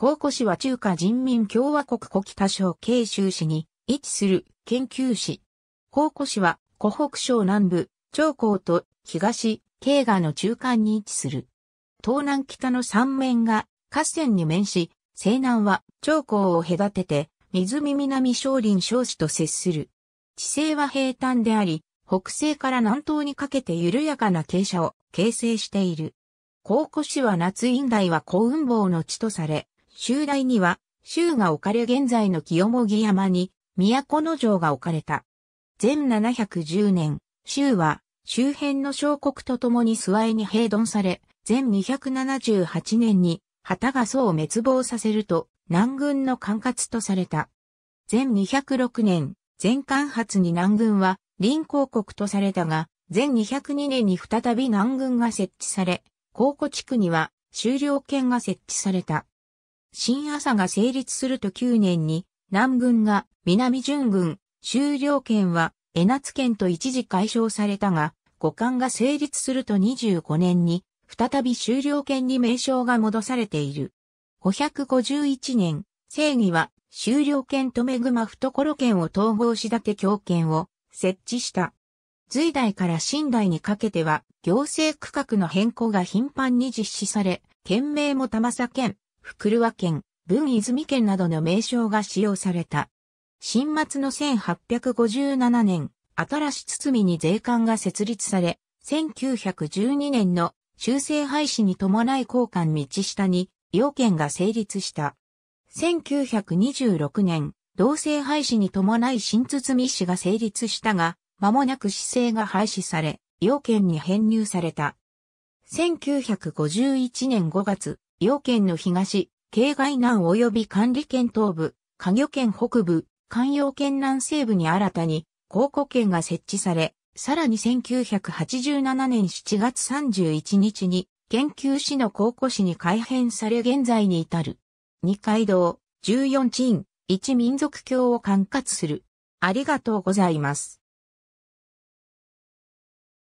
高古市は中華人民共和国古北省慶州市に位置する研究市。高古市は湖北省南部、長江と東、慶賀の中間に位置する。東南北の三面が河川に面し、西南は長江を隔てて、湖南少林少子と接する。地勢は平坦であり、北西から南東にかけて緩やかな傾斜を形成している。甲古市は夏院大は古運坊の地とされ、州大には、州が置かれ現在の清盛山に、都の城が置かれた。全710年、州は、周辺の小国と共に諏訪に平頓され、全278年に、旗が宋を滅亡させると、南軍の管轄とされた。全206年、全管発に南軍は、臨港国とされたが、全202年に再び南軍が設置され、高古地区には、修了権が設置された。新朝が成立すると9年に、南軍が南準軍、終了権は江夏県と一時解消されたが、五冠が成立すると25年に、再び終了権に名称が戻されている。551年、正義は終了権とめ熊ま懐権を統合し立て強権を設置した。隋代から新代にかけては、行政区画の変更が頻繁に実施され、県名も玉佐県、福和県、文泉県などの名称が使用された。新末の1857年、新し堤に税関が設立され、1912年の修正廃止に伴い交換道下に要件が成立した。1926年、同性廃止に伴い新堤市が成立したが、間もなく市政が廃止され、要件に編入された。1951年5月、要県の東、境外南及び管理県東部、加魚県北部、関陽県南西部に新たに、高校圏が設置され、さらに1987年7月31日に、研究市の高校市に改編され現在に至る。二階堂、十四鎮、一民族教を管轄する。ありがとうございます。